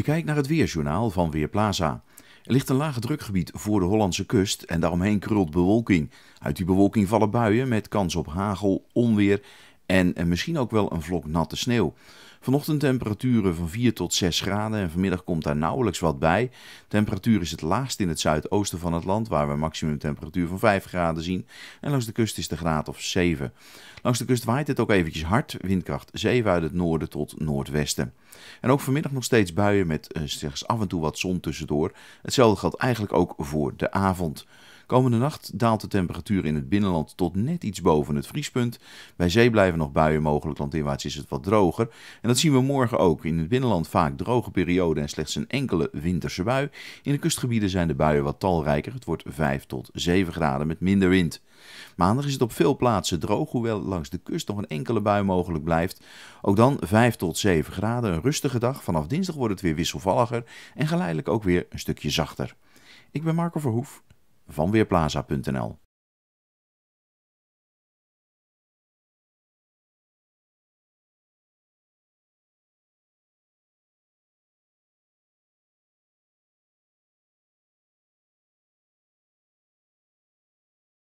Je kijkt naar het weerjournaal van Weerplaza. Er ligt een laag drukgebied voor de Hollandse kust en daaromheen krult bewolking. Uit die bewolking vallen buien met kans op hagel, onweer en, misschien ook wel een vlok natte sneeuw. Vanochtend temperaturen van 4 tot 6 graden en vanmiddag komt daar nauwelijks wat bij. temperatuur is het laagst in het zuidoosten van het land, waar we een maximumtemperatuur van 5 graden zien. En langs de kust is de graad of 7. Langs de kust waait het ook eventjes hard, windkracht 7 uit het noorden tot noordwesten. En ook vanmiddag nog steeds buien met eh, slechts af en toe wat zon tussendoor. Hetzelfde geldt eigenlijk ook voor de avond. Komende nacht daalt de temperatuur in het binnenland tot net iets boven het vriespunt. Bij zee blijven nog buien mogelijk, want inwaarts is het wat droger. En dat zien we morgen ook. In het binnenland vaak droge perioden en slechts een enkele winterse bui. In de kustgebieden zijn de buien wat talrijker. Het wordt 5 tot 7 graden met minder wind. Maandag is het op veel plaatsen droog, hoewel langs de kust nog een enkele bui mogelijk blijft. Ook dan 5 tot 7 graden, een rustige dag. Vanaf dinsdag wordt het weer wisselvalliger en geleidelijk ook weer een stukje zachter. Ik ben Marco Verhoef van Weerplaza.nl